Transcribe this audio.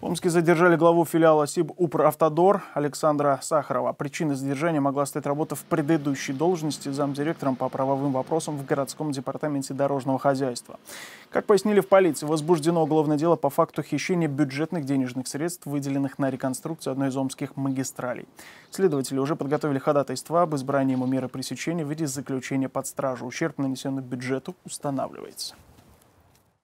В Омске задержали главу филиала СИБ «Управтодор» Александра Сахарова. Причиной задержания могла стать работа в предыдущей должности замдиректором по правовым вопросам в городском департаменте дорожного хозяйства. Как пояснили в полиции, возбуждено уголовное дело по факту хищения бюджетных денежных средств, выделенных на реконструкцию одной из омских магистралей. Следователи уже подготовили ходатайство об избрании ему меры пресечения в виде заключения под стражу. Ущерб, нанесенный бюджету, устанавливается.